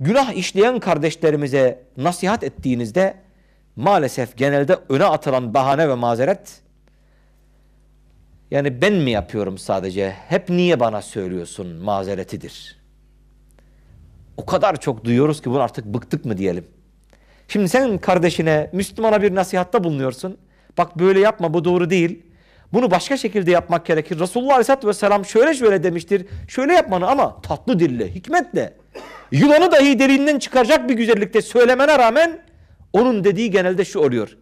günah işleyen kardeşlerimize nasihat ettiğinizde maalesef genelde öne atılan bahane ve mazeret yani ben mi yapıyorum sadece hep niye bana söylüyorsun mazeretidir. O kadar çok duyuyoruz ki bunu artık bıktık mı diyelim. Şimdi sen kardeşine Müslümana bir nasihatta bulunuyorsun. Bak böyle yapma bu doğru değil. Bunu başka şekilde yapmak gerekir. Resulullah Aleyhisselatü Vesselam şöyle şöyle demiştir. Şöyle yapmanı ama tatlı dille, hikmetle. Yılanı dahi derinden çıkaracak bir güzellikte söylemene rağmen onun dediği genelde şu oluyor.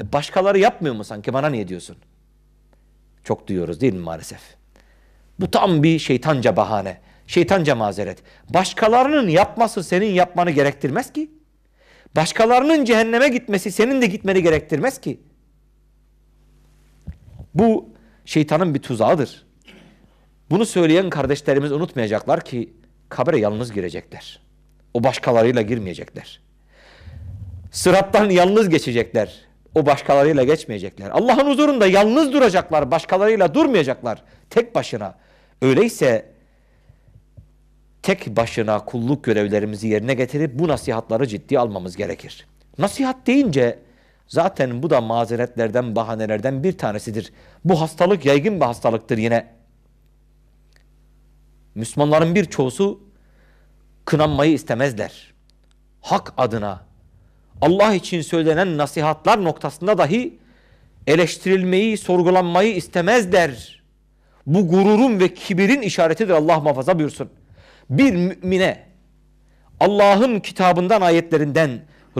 E başkaları yapmıyor mu sanki bana niye diyorsun? Çok duyuyoruz değil mi maalesef? Bu tam bir şeytanca bahane. Şeytanca mazeret. Başkalarının yapması senin yapmanı gerektirmez ki. Başkalarının cehenneme gitmesi senin de gitmeni gerektirmez ki. Bu şeytanın bir tuzağıdır. Bunu söyleyen kardeşlerimiz unutmayacaklar ki kabre yalnız girecekler. O başkalarıyla girmeyecekler. Sırattan yalnız geçecekler. O başkalarıyla geçmeyecekler. Allah'ın huzurunda yalnız duracaklar. Başkalarıyla durmayacaklar. Tek başına. Öyleyse tek başına kulluk görevlerimizi yerine getirip bu nasihatları ciddi almamız gerekir. Nasihat deyince zaten bu da mazeretlerden, bahanelerden bir tanesidir. Bu hastalık yaygın bir hastalıktır yine. Müslümanların bir çoğusu kınanmayı istemezler. Hak adına Allah için söylenen nasihatlar noktasında dahi eleştirilmeyi, sorgulanmayı istemezler. Bu gururun ve kibirin işaretidir Allah muhafaza buyursun. Bir mümine Allah'ın kitabından, ayetlerinden,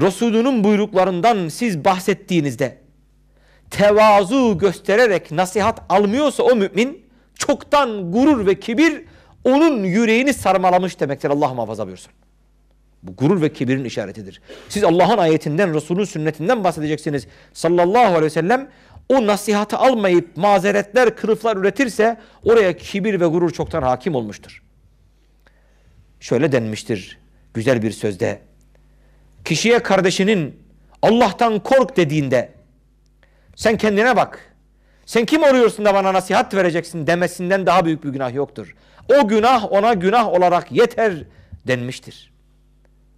Resulünün buyruklarından siz bahsettiğinizde tevazu göstererek nasihat almıyorsa o mümin çoktan gurur ve kibir onun yüreğini sarmalamış demektir. Allah muhafaza buyursun. Bu gurur ve kibirin işaretidir. Siz Allah'ın ayetinden, Resul'ün sünnetinden bahsedeceksiniz. Sallallahu aleyhi ve sellem o nasihatı almayıp mazeretler, kılıflar üretirse oraya kibir ve gurur çoktan hakim olmuştur. Şöyle denmiştir güzel bir sözde. Kişiye kardeşinin Allah'tan kork dediğinde sen kendine bak. Sen kim oruyorsun da bana nasihat vereceksin demesinden daha büyük bir günah yoktur. O günah ona günah olarak yeter denmiştir.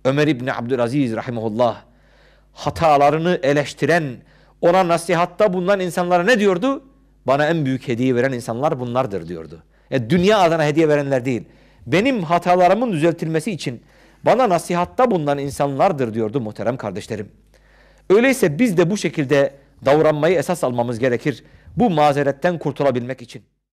Ömer İbni Abdülaziz rahimullah hatalarını eleştiren, ona nasihatta bulunan insanlara ne diyordu? Bana en büyük hediye veren insanlar bunlardır diyordu. Yani e, dünya adına hediye verenler değil. Benim hatalarımın düzeltilmesi için bana nasihatta bulunan insanlardır diyordu muhterem kardeşlerim. Öyleyse biz de bu şekilde davranmayı esas almamız gerekir. Bu mazeretten kurtulabilmek için.